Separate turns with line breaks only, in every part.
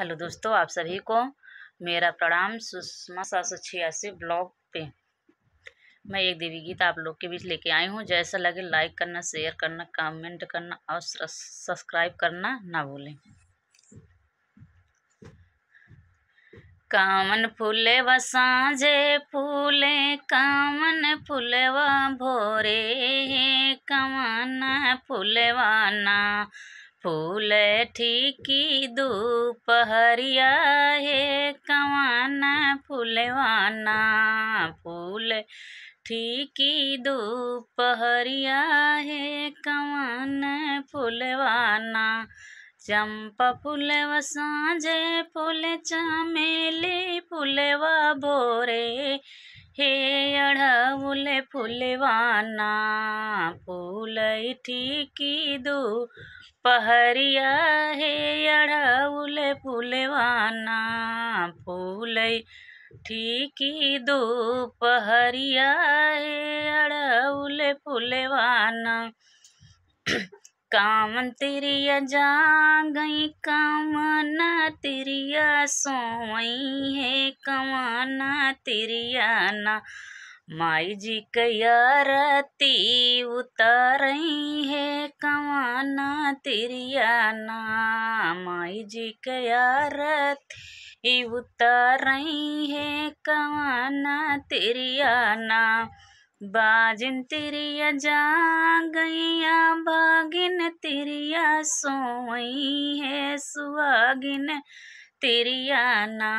hello दोस्तों आप सभी को मेरा प्रणाम सुषमा सात सौ छियासी ब्लॉग पे मैं एक देवी गीत आप लोग के बीच लेके आई हूँ जैसा लगे लाइक करना शेयर करना कमेंट करना और सब्सक्राइब करना ना भूलें कामन फूले व साझे फूले कामन फूले व भोरे कमन फूले व ना फूल की दोपहरिया है कवाना फूलवाना फूल ठीकी दोपहरिया है कवाना फूलवाना चंपा व साँझे फूल चमेली फूलवा भोरे हे अढ़ फुलवाना फूल की दो पहरिया हे अड़ाउल फुलवाना फूल ठीकी दो पहरिया हे अड़ाउल फुलवाना काम तेरिया जा गई कामना तेरिया सोई है कमाना तेरिया ना माई जी कयारती उतारई है कवाना ना माई जी कयारती उतारई है कवाना ना बाजिन तिरिया जा गैया भागिन तिरिया सोई है सुहागिन तेरिया ना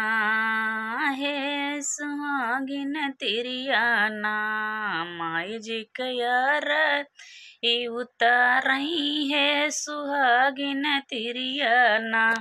है सुहागिन तेरिया ना माई जी कयार उतार रही है सुहागिन तेरिया ना